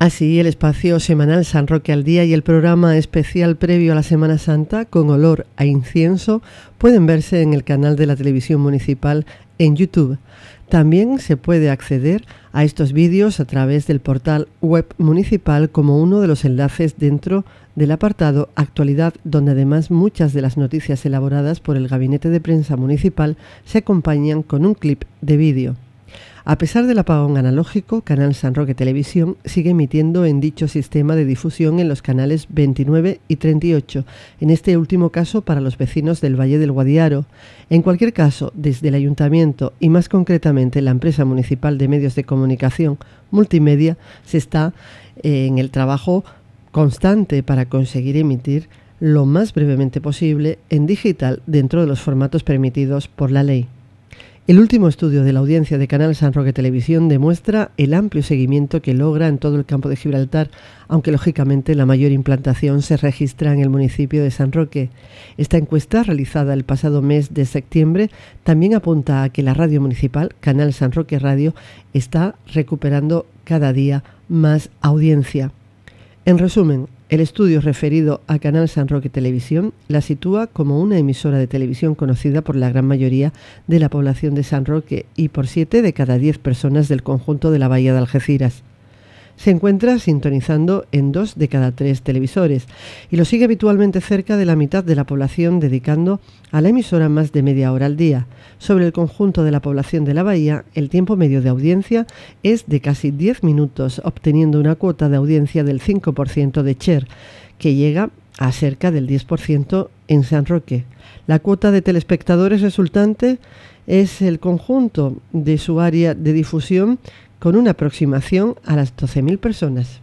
Así, el espacio semanal San Roque al Día y el programa especial previo a la Semana Santa con olor a incienso pueden verse en el canal de la televisión municipal en YouTube. También se puede acceder a estos vídeos a través del portal web municipal como uno de los enlaces dentro del apartado Actualidad, donde además muchas de las noticias elaboradas por el Gabinete de Prensa Municipal se acompañan con un clip de vídeo. A pesar del apagón analógico, Canal San Roque Televisión sigue emitiendo en dicho sistema de difusión en los canales 29 y 38, en este último caso para los vecinos del Valle del Guadiaro. En cualquier caso, desde el ayuntamiento y más concretamente la empresa municipal de medios de comunicación multimedia, se está eh, en el trabajo constante para conseguir emitir lo más brevemente posible en digital dentro de los formatos permitidos por la ley. El último estudio de la audiencia de Canal San Roque Televisión demuestra el amplio seguimiento que logra en todo el campo de Gibraltar, aunque lógicamente la mayor implantación se registra en el municipio de San Roque. Esta encuesta, realizada el pasado mes de septiembre, también apunta a que la radio municipal, Canal San Roque Radio, está recuperando cada día más audiencia. En resumen, el estudio referido a Canal San Roque Televisión la sitúa como una emisora de televisión conocida por la gran mayoría de la población de San Roque y por siete de cada diez personas del conjunto de la Bahía de Algeciras se encuentra sintonizando en dos de cada tres televisores y lo sigue habitualmente cerca de la mitad de la población dedicando a la emisora más de media hora al día. Sobre el conjunto de la población de la bahía, el tiempo medio de audiencia es de casi 10 minutos, obteniendo una cuota de audiencia del 5% de Cher... que llega a cerca del 10% en San Roque. La cuota de telespectadores resultante es el conjunto de su área de difusión con una aproximación a las 12.000 personas.